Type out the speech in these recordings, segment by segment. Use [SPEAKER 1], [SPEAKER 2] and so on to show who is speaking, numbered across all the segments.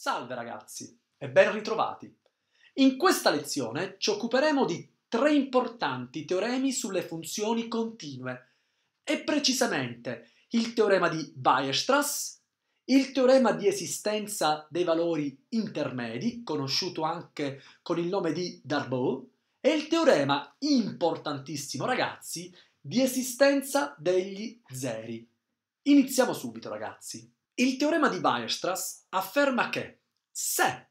[SPEAKER 1] Salve ragazzi e ben ritrovati! In questa lezione ci occuperemo di tre importanti teoremi sulle funzioni continue e precisamente il teorema di Weierstrass, il teorema di esistenza dei valori intermedi, conosciuto anche con il nome di Darboux, e il teorema importantissimo ragazzi di esistenza degli zeri. Iniziamo subito ragazzi. Il teorema di Weierstrass afferma che se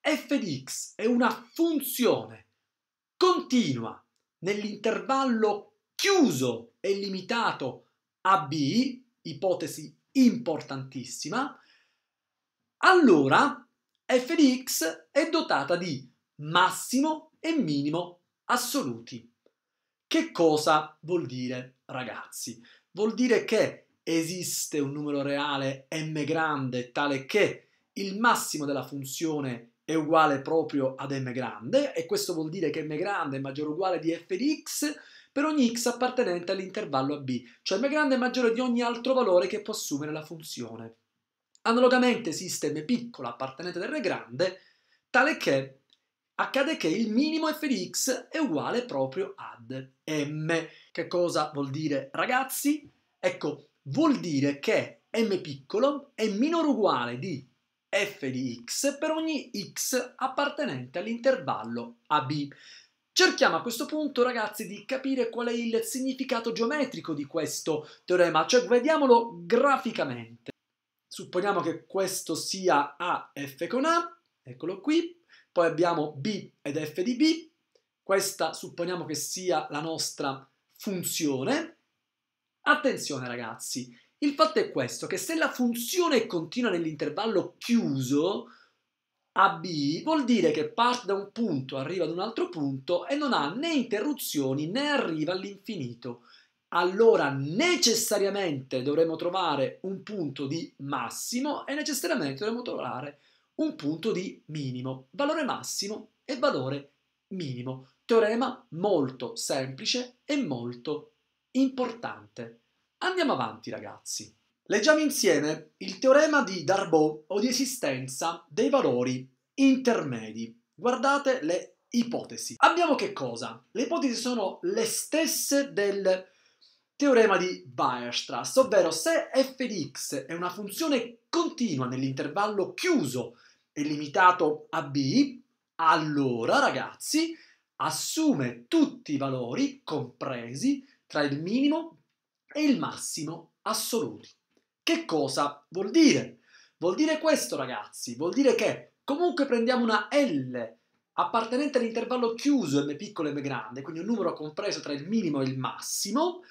[SPEAKER 1] f di x è una funzione continua nell'intervallo chiuso e limitato a b, ipotesi importantissima, allora f di x è dotata di massimo e minimo assoluti. Che cosa vuol dire, ragazzi? Vuol dire che esiste un numero reale m grande tale che il massimo della funzione è uguale proprio ad m grande e questo vuol dire che m grande è maggiore o uguale di f di x per ogni x appartenente all'intervallo a b, cioè m grande è maggiore di ogni altro valore che può assumere la funzione. Analogamente esiste m piccola appartenente ad r grande tale che accade che il minimo f di x è uguale proprio ad m. Che cosa vuol dire ragazzi? Ecco, vuol dire che m piccolo è minore o uguale di f di x per ogni x appartenente all'intervallo AB. Cerchiamo a questo punto, ragazzi, di capire qual è il significato geometrico di questo teorema, cioè vediamolo graficamente. Supponiamo che questo sia AF con A, eccolo qui, poi abbiamo B ed F di B, questa supponiamo che sia la nostra funzione, Attenzione ragazzi, il fatto è questo, che se la funzione continua nell'intervallo chiuso, AB vuol dire che parte da un punto, arriva ad un altro punto e non ha né interruzioni né arriva all'infinito. Allora necessariamente dovremo trovare un punto di massimo e necessariamente dovremo trovare un punto di minimo, valore massimo e valore minimo. Teorema molto semplice e molto importante. Andiamo avanti, ragazzi. Leggiamo insieme il teorema di Darboux o di esistenza dei valori intermedi. Guardate le ipotesi. Abbiamo che cosa? Le ipotesi sono le stesse del teorema di Weierstrass, ovvero se f di x è una funzione continua nell'intervallo chiuso e limitato a b, allora ragazzi assume tutti i valori compresi tra il minimo è il massimo assoluto. Che cosa vuol dire? Vuol dire questo, ragazzi, vuol dire che comunque prendiamo una L appartenente all'intervallo chiuso m piccolo e m grande, quindi un numero compreso tra il minimo e il massimo,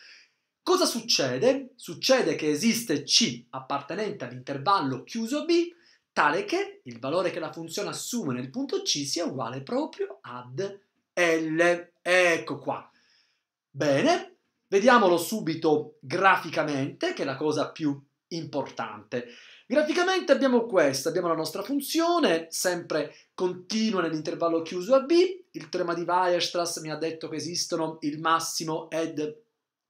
[SPEAKER 1] cosa succede? Succede che esiste C appartenente all'intervallo chiuso B, tale che il valore che la funzione assume nel punto C sia uguale proprio ad L. Ecco qua. Bene, Vediamolo subito graficamente, che è la cosa più importante. Graficamente abbiamo questa, abbiamo la nostra funzione, sempre continua nell'intervallo chiuso a B, il teorema di Weierstrass mi ha detto che esistono il massimo ed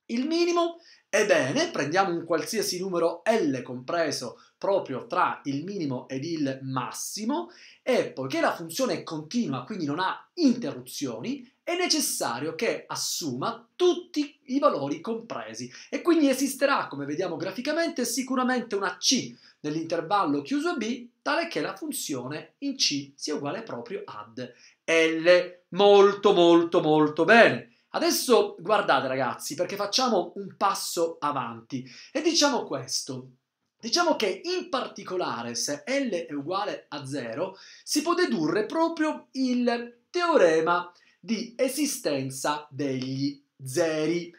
[SPEAKER 1] il minimo, ebbene prendiamo un qualsiasi numero L compreso proprio tra il minimo ed il massimo e poiché la funzione è continua, quindi non ha interruzioni, è necessario che assuma tutti i valori compresi e quindi esisterà, come vediamo graficamente, sicuramente una C nell'intervallo chiuso B, tale che la funzione in C sia uguale proprio ad L. Molto, molto, molto bene. Adesso guardate ragazzi, perché facciamo un passo avanti e diciamo questo. Diciamo che in particolare se L è uguale a 0 si può dedurre proprio il teorema di esistenza degli zeri.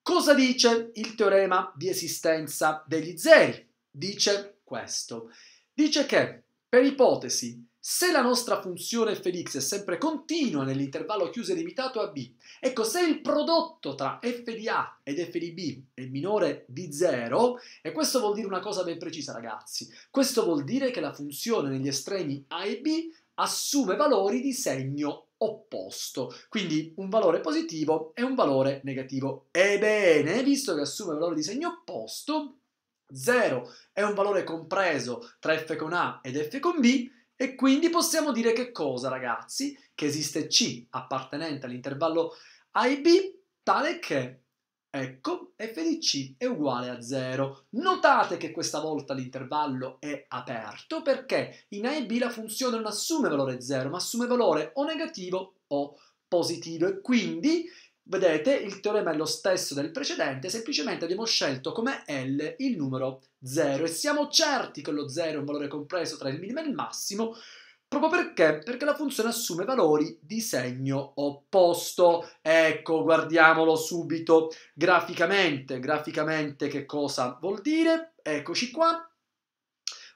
[SPEAKER 1] Cosa dice il teorema di esistenza degli zeri? Dice questo. Dice che, per ipotesi, se la nostra funzione f di x è sempre continua nell'intervallo chiuso e limitato a b, ecco se il prodotto tra f di a ed f di b è minore di 0, e questo vuol dire una cosa ben precisa ragazzi, questo vuol dire che la funzione negli estremi a e b assume valori di segno opposto. Quindi un valore positivo e un valore negativo. Ebbene, visto che assume valore di segno opposto, 0 è un valore compreso tra f con a ed f con b, e quindi possiamo dire che cosa, ragazzi? Che esiste C appartenente all'intervallo A e B, tale che Ecco, f di c è uguale a 0. Notate che questa volta l'intervallo è aperto perché in A e B la funzione non assume valore 0, ma assume valore o negativo o positivo e quindi vedete il teorema è lo stesso del precedente, semplicemente abbiamo scelto come L il numero 0 e siamo certi che lo 0 è un valore compreso tra il minimo e il massimo Proprio perché? Perché la funzione assume valori di segno opposto. Ecco, guardiamolo subito graficamente. Graficamente che cosa vuol dire? Eccoci qua.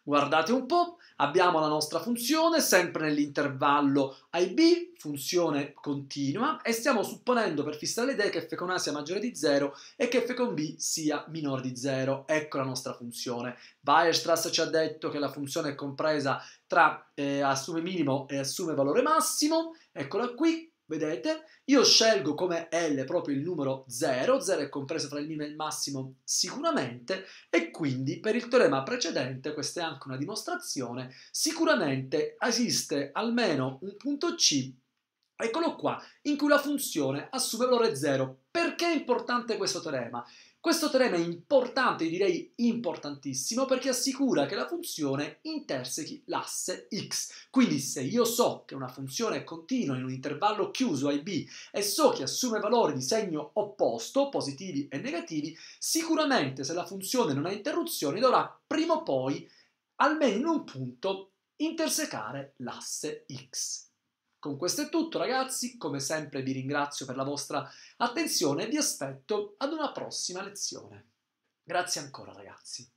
[SPEAKER 1] Guardate un po', abbiamo la nostra funzione sempre nell'intervallo IB, funzione continua, e stiamo supponendo per fissare l'idea che f con A sia maggiore di 0 e che f con B sia minore di 0. Ecco la nostra funzione. Weierstrass ci ha detto che la funzione è compresa tra eh, assume minimo e assume valore massimo, eccola qui, Vedete? Io scelgo come L proprio il numero 0, 0 è compreso tra il minimo e il massimo sicuramente, e quindi per il teorema precedente, questa è anche una dimostrazione, sicuramente esiste almeno un punto C, eccolo qua, in cui la funzione assume valore 0. Perché è importante questo teorema? Questo teorema è importante, direi importantissimo, perché assicura che la funzione intersechi l'asse x. Quindi se io so che una funzione è continua in un intervallo chiuso a b e so che assume valori di segno opposto, positivi e negativi, sicuramente se la funzione non ha interruzioni dovrà prima o poi, almeno in un punto, intersecare l'asse x. Con questo è tutto ragazzi, come sempre vi ringrazio per la vostra attenzione e vi aspetto ad una prossima lezione. Grazie ancora ragazzi.